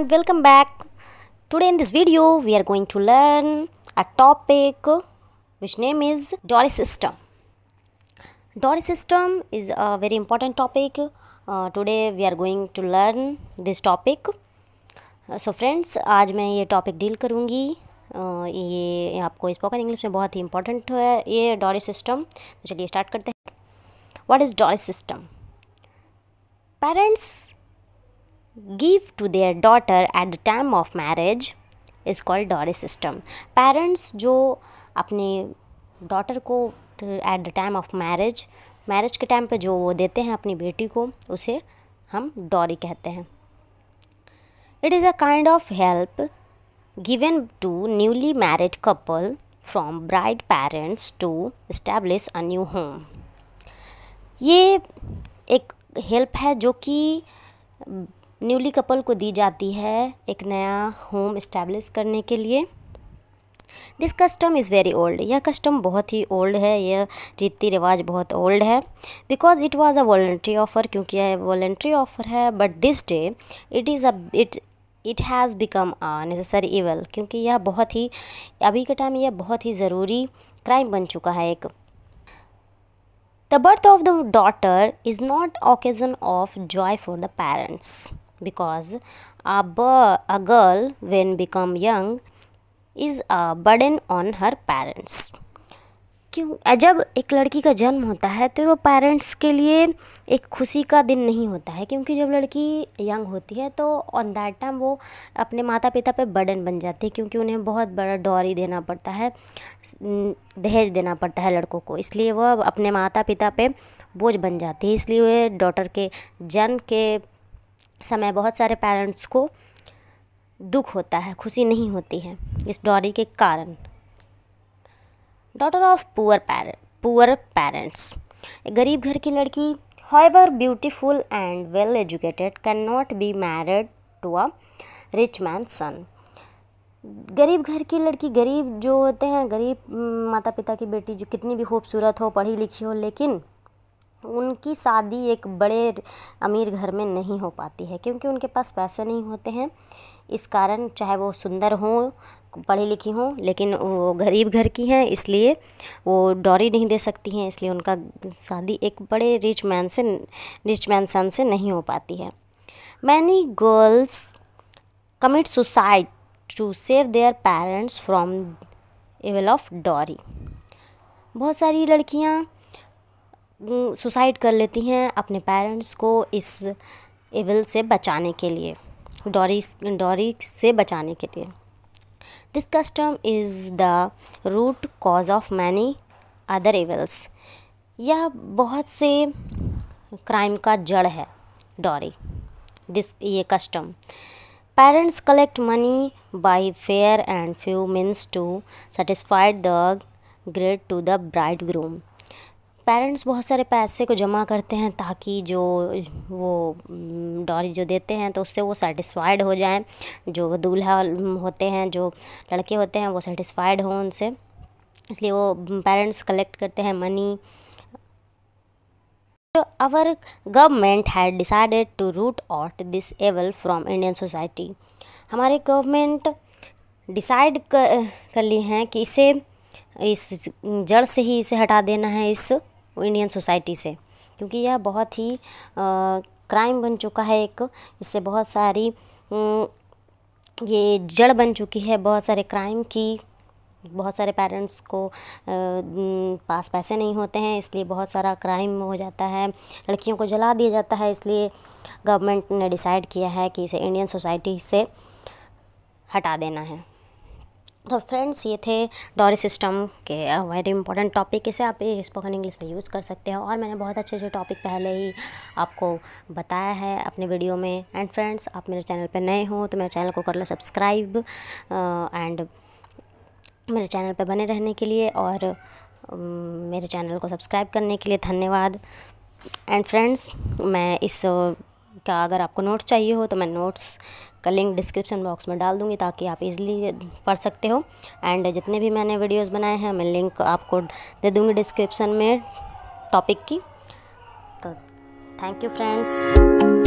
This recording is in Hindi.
everyone welcome back today in this video we are going to learn a topic which name is dory system dory system is a very important topic uh, today we are going to learn this topic uh, so friends आज मैं ये topic deal करूँगी uh, ये आपको spoken english में बहुत ही important है ये dory system तो चलिए start करते हैं what is dory system parents give to their daughter at the time of marriage is called dowry system. Parents जो अपने डॉटर को at the time of marriage marriage के टाइम पे जो वो देते हैं अपनी बेटी को उसे हम डॉरी कहते हैं it is a kind of help given to newly married couple from bride parents to establish a new home ये एक हेल्प है जो कि न्यूली कपल को दी जाती है एक नया होम इस्टेब्लिश करने के लिए this custom is very old यह कस्टम बहुत ही ओल्ड है यह रीति रिवाज बहुत ओल्ड है because it was a voluntary offer क्योंकि यह वॉल्ट्री ऑफ़र है but this day it is a it it has become a necessary evil क्योंकि यह बहुत ही अभी के टाइम यह बहुत ही ज़रूरी क्राइम बन चुका है एक the birth of the daughter is not occasion of joy for the parents because a a girl when become young is a burden on her parents क्यों जब एक लड़की का जन्म होता है तो वो पेरेंट्स के लिए एक खुशी का दिन नहीं होता है क्योंकि जब लड़की यंग होती है तो ऑन दैट टाइम वो अपने माता पिता पे बर्डन बन जाती है क्योंकि उन्हें बहुत बड़ा डॉरी देना पड़ता है दहेज देना पड़ता है लड़कों को इसलिए वह अपने माता पिता पे बोझ बन जाती है इसलिए वह डॉटर के जन्म के समय बहुत सारे पेरेंट्स को दुख होता है खुशी नहीं होती है इस डॉरी के कारण daughter of poor poor parents गरीब घर की लड़की beautiful and well educated can not be married to a rich man son गरीब घर की लड़की गरीब जो होते हैं गरीब माता पिता की बेटी जो कितनी भी खूबसूरत हो पढ़ी लिखी हो लेकिन उनकी शादी एक बड़े अमीर घर में नहीं हो पाती है क्योंकि उनके पास पैसे नहीं होते हैं इस कारण चाहे वो सुंदर हों पढ़ी लिखी हों लेकिन वो गरीब घर की हैं इसलिए वो डॉरी नहीं दे सकती हैं इसलिए उनका शादी एक बड़े रिच मैन से रिच मैन सन से नहीं हो पाती है many girls commit suicide to save their parents from evil of dowry बहुत सारी लड़कियाँ सुसाइड कर लेती हैं अपने पेरेंट्स को इस एविल से बचाने के लिए डॉरी डॉरी से बचाने के लिए this custom is the root cause of many other evils यह बहुत से क्राइम का जड़ है डॉरी दिस ये custom parents collect money by fair and foul means to satisfied the greed to the bride groom parents बहुत सारे पैसे को जमा करते हैं ताकि जो वो डॉरी जो देते हैं तो उससे वो सेटिस्फाइड हो जाएं जो दूल्हा होते हैं जो लड़के होते हैं वो सेटिस्फाइड हों उनसे इसलिए वो पेरेंट्स कलेक्ट करते हैं money So our government had decided to root out this evil from Indian हमारे गवर्नमेंट डिसाइड कर, कर ली हैं कि इसे इस जड़ से ही इसे हटा देना है इस इंडियन सोसाइटी से क्योंकि यह बहुत ही क्राइम बन चुका है एक इससे बहुत सारी ये जड़ बन चुकी है बहुत सारे क्राइम की बहुत सारे पेरेंट्स को पास पैसे नहीं होते हैं इसलिए बहुत सारा क्राइम हो जाता है लड़कियों को जला दिया जाता है इसलिए गवर्नमेंट ने डिसाइड किया है कि इसे इंडियन सोसाइटी से हटा देना है तो फ्रेंड्स ये थे डॉरी सिस्टम के वेरी इंपॉर्टेंट टॉपिक इसे आप स्पोकन इंग्लिश में यूज़ कर सकते हैं और मैंने बहुत अच्छे अच्छे टॉपिक पहले ही आपको बताया है अपने वीडियो में एंड फ्रेंड्स आप मेरे चैनल पर नए हो तो मेरे चैनल को कर लो सब्सक्राइब एंड uh, मेरे चैनल पर बने रहने के लिए और um, मेरे चैनल को सब्सक्राइब करने के लिए धन्यवाद एंड फ्रेंड्स मैं इस का अगर आपको नोट्स चाहिए हो तो मैं नोट्स का लिंक डिस्क्रिप्शन बॉक्स में डाल दूँगी ताकि आप इजीली पढ़ सकते हो एंड जितने भी मैंने वीडियोस बनाए हैं मैं लिंक आपको दे दूँगी डिस्क्रिप्शन में टॉपिक की तो थैंक यू फ्रेंड्स